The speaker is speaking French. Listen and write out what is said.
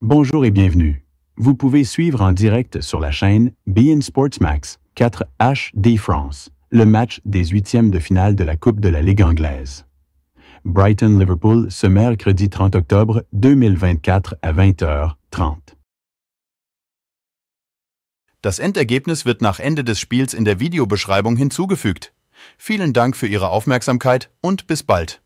Bonjour et bienvenue. Vous pouvez suivre en direct sur la chaîne BN Sports Max 4HD France, le match des huitièmes de finale de la Coupe de la Ligue anglaise. Brighton-Liverpool ce mercredi 30 octobre 2024 à 20h30. Das Endergebnis wird nach Ende des Spiels in der Videobeschreibung hinzugefügt. Vielen Dank für Ihre Aufmerksamkeit und bis bald.